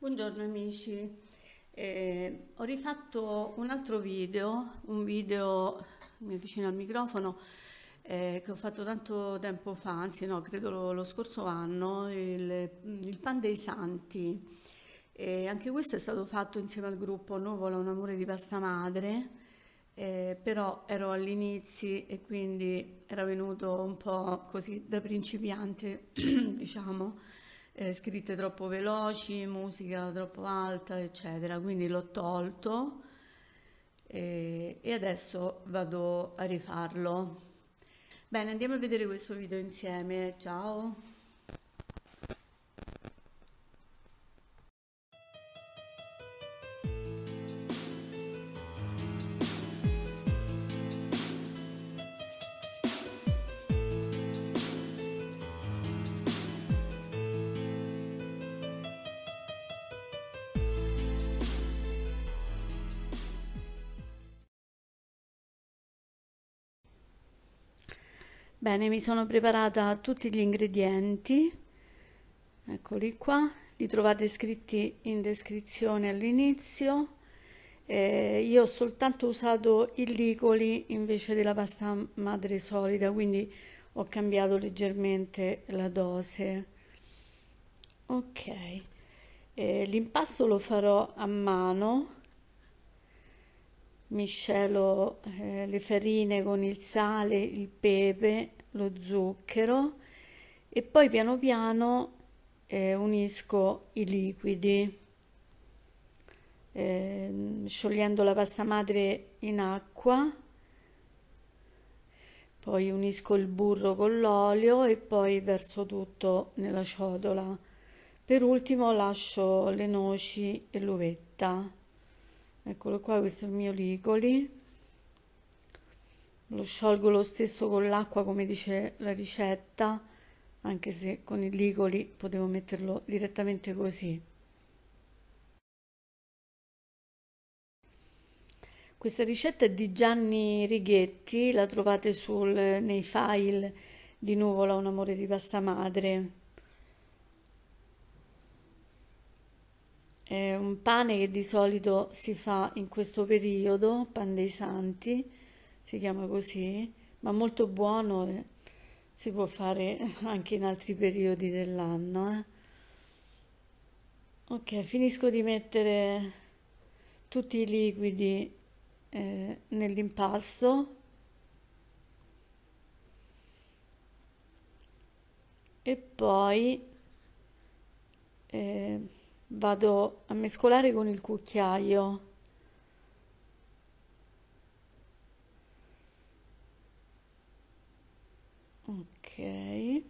Buongiorno amici, eh, ho rifatto un altro video, un video, mi avvicino al microfono, eh, che ho fatto tanto tempo fa, anzi no, credo lo, lo scorso anno, il, il, pan dei santi. Eh, anche questo è stato fatto insieme al gruppo Nuvola un amore di pasta madre, eh, però ero all'inizio e quindi era venuto un po' così da principiante, diciamo eh, scritte troppo veloci, musica troppo alta, eccetera. Quindi l'ho tolto e, e adesso vado a rifarlo. Bene, andiamo a vedere questo video insieme. Ciao! Bene, mi sono preparata tutti gli ingredienti, eccoli qua, li trovate scritti in descrizione all'inizio. Eh, io ho soltanto usato il licoli invece della pasta madre solida, quindi ho cambiato leggermente la dose. Ok, eh, l'impasto lo farò a mano miscelo eh, le farine con il sale, il pepe, lo zucchero e poi piano piano eh, unisco i liquidi eh, sciogliendo la pasta madre in acqua poi unisco il burro con l'olio e poi verso tutto nella ciotola per ultimo lascio le noci e l'uvetta eccolo qua questo è il mio licoli lo sciolgo lo stesso con l'acqua come dice la ricetta anche se con il licoli potevo metterlo direttamente così questa ricetta è di Gianni Righetti la trovate sul, nei file di Nuvola un amore di pasta madre è un pane che di solito si fa in questo periodo, pan dei santi, si chiama così, ma molto buono, eh, si può fare anche in altri periodi dell'anno. Eh. Ok, finisco di mettere tutti i liquidi eh, nell'impasto e poi eh, vado a mescolare con il cucchiaio ok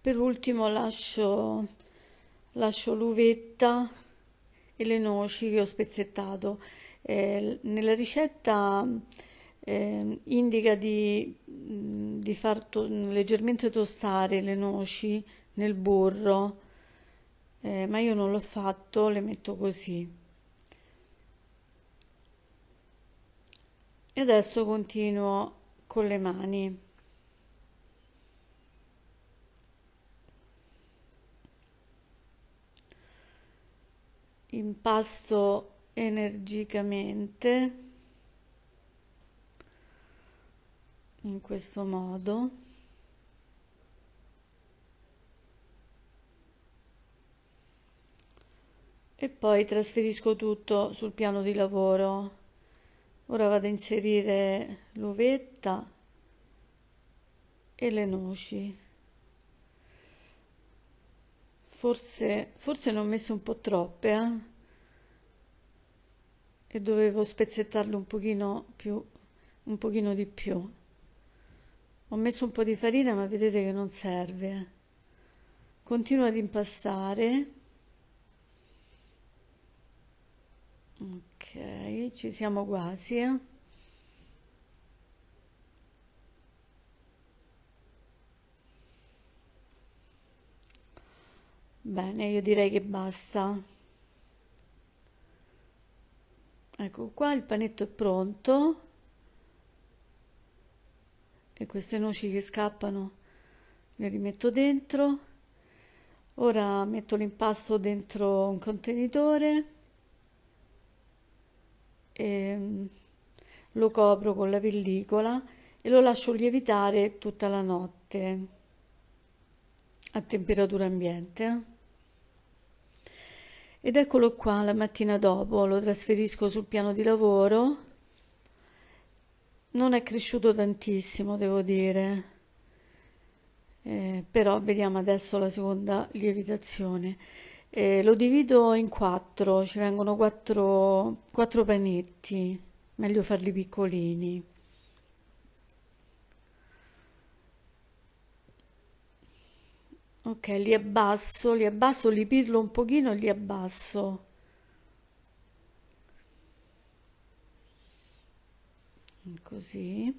per ultimo lascio lascio l'uvetta e le noci che ho spezzettato eh, nella ricetta eh, indica di, mm, di far to leggermente tostare le noci nel burro, eh, ma io non l'ho fatto, le metto così. E adesso continuo con le mani. Impasto energicamente in questo modo e poi trasferisco tutto sul piano di lavoro ora vado a inserire l'uvetta e le noci forse, forse ne ho messe un po' troppe eh? e dovevo spezzettarlo un pochino, più, un pochino di più. Ho messo un po' di farina ma vedete che non serve. Eh. Continuo ad impastare. Ok, ci siamo quasi. Eh. Bene, io direi che basta. Ecco qua il panetto è pronto e queste noci che scappano le rimetto dentro. Ora metto l'impasto dentro un contenitore e mm, lo copro con la pellicola e lo lascio lievitare tutta la notte a temperatura ambiente. Eh. Ed eccolo qua la mattina dopo, lo trasferisco sul piano di lavoro. Non è cresciuto tantissimo, devo dire. Eh, però vediamo adesso la seconda lievitazione. Eh, lo divido in quattro, ci vengono quattro, quattro panetti, meglio farli piccolini. ok li abbasso li abbasso li pirlo un pochino e li abbasso così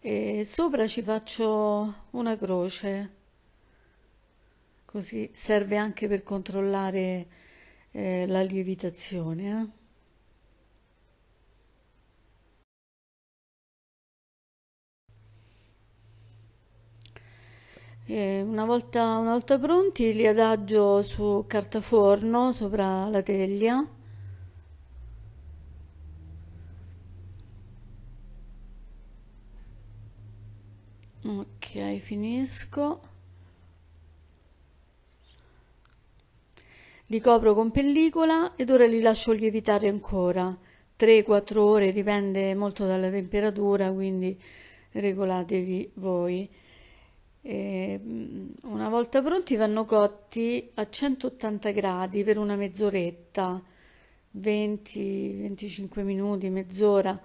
e sopra ci faccio una croce così serve anche per controllare eh, la lievitazione eh? E una, volta, una volta pronti li adagio su cartaforno sopra la teglia. Ok, finisco. Li copro con pellicola ed ora li lascio lievitare ancora 3-4 ore, dipende molto dalla temperatura, quindi regolatevi voi. E mm, una volta pronti vanno cotti a 180 gradi per una mezz'oretta, 20-25 minuti, mezz'ora.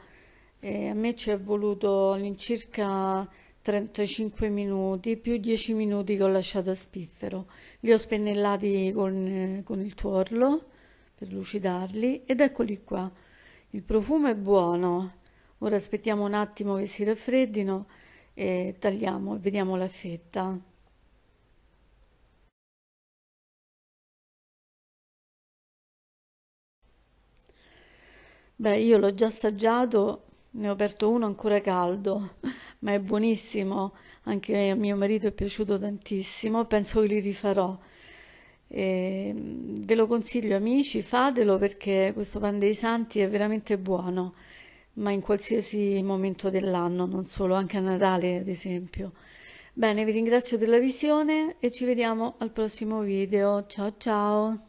E a me ci è voluto all'incirca 35 minuti più 10 minuti che ho lasciato a spiffero. Li ho spennellati con, eh, con il tuorlo per lucidarli ed eccoli qua. Il profumo è buono. Ora aspettiamo un attimo che si raffreddino e tagliamo e vediamo la fetta. Beh, io l'ho già assaggiato, ne ho aperto uno ancora caldo, ma è buonissimo, anche a mio marito è piaciuto tantissimo, penso che li rifarò. E mm, ve lo consiglio amici, fatelo perché questo pan dei santi è veramente buono ma in qualsiasi momento dell'anno, non solo, anche a Natale ad esempio. Bene, vi ringrazio della visione e ci vediamo al prossimo video. Ciao ciao!